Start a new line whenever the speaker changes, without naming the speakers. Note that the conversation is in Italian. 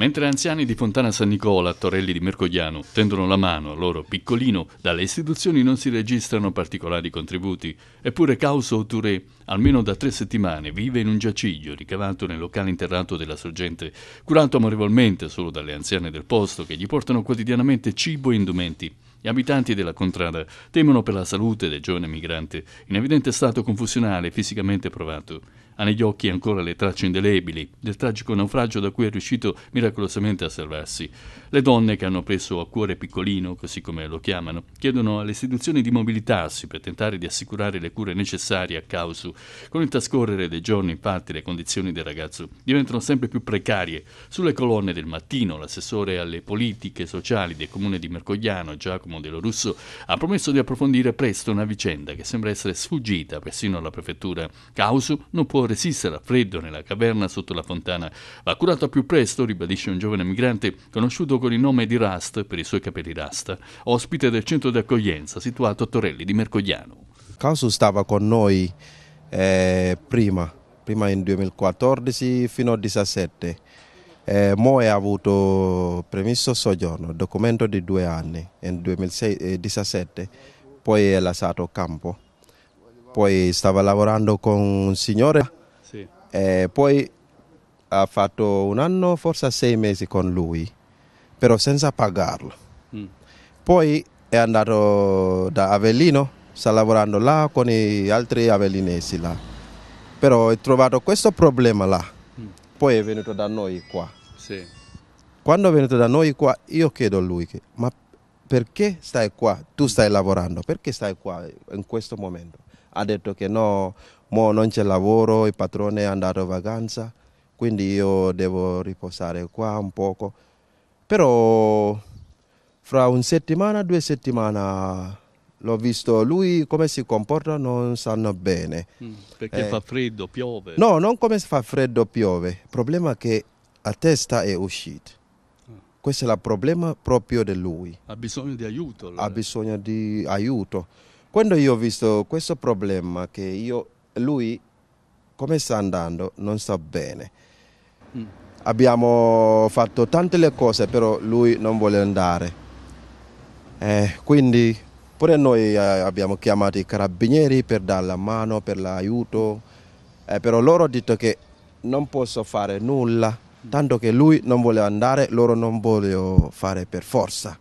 Mentre anziani di Fontana San Nicola, Torelli di Mercogliano, tendono la mano al loro piccolino, dalle istituzioni non si registrano particolari contributi. Eppure Causo Touré, almeno da tre settimane, vive in un giaciglio ricavato nel locale interrato della sorgente, curato amorevolmente solo dalle anziane del posto che gli portano quotidianamente cibo e indumenti. Gli abitanti della contrada temono per la salute del giovane migrante, in evidente stato confusionale e fisicamente provato ha negli occhi ancora le tracce indelebili del tragico naufragio da cui è riuscito miracolosamente a salvarsi. Le donne che hanno preso a cuore piccolino, così come lo chiamano, chiedono alle istituzioni di mobilitarsi per tentare di assicurare le cure necessarie a Causu. Con il trascorrere dei giorni, infatti, le condizioni del ragazzo diventano sempre più precarie. Sulle colonne del mattino, l'assessore alle politiche sociali del comune di Mercogliano, Giacomo De Lorusso, ha promesso di approfondire presto una vicenda che sembra essere sfuggita persino alla prefettura. Causu non può resistere al freddo nella caverna sotto la fontana. Va curato più presto, ribadisce un giovane migrante conosciuto con il nome di Rust per i suoi capelli rasta, ospite del centro di accoglienza situato a Torelli di Mercogliano.
Caso stava con noi eh, prima, prima in 2014 fino al 2017. Eh, Mo ha avuto premesso soggiorno, documento di due anni, nel 2017, eh, poi è lasciato campo. Poi stava lavorando con un signore e eh, poi ha fatto un anno, forse sei mesi con lui, però senza pagarlo. Mm. Poi è andato da Avellino, sta lavorando là con gli altri avellinesi là. Però ha trovato questo problema là. Mm. Poi è venuto da noi qua. Sì. Quando è venuto da noi qua, io chiedo a lui, che, ma perché stai qua? Tu stai lavorando, perché stai qua in questo momento? ha detto che no, mo non c'è lavoro, il patrone è andato in vacanza, quindi io devo riposare qua un poco. Però fra una settimana, due settimane l'ho visto, lui come si comporta non sanno bene. Mm,
perché eh, fa freddo, piove? No, non
come fa freddo, piove. Il problema è che la testa è uscita. Ah. Questo è il problema proprio di lui.
Ha bisogno di aiuto. Allora. Ha
bisogno di aiuto. Quando io ho visto questo problema che io, lui come sta andando non sta bene. Mm. Abbiamo fatto tante le cose, però lui non vuole andare. Eh, quindi pure noi eh, abbiamo chiamato i carabinieri per dare la mano, per l'aiuto, eh, però loro hanno detto che non posso fare nulla, tanto che lui non vuole andare, loro non vogliono fare per forza.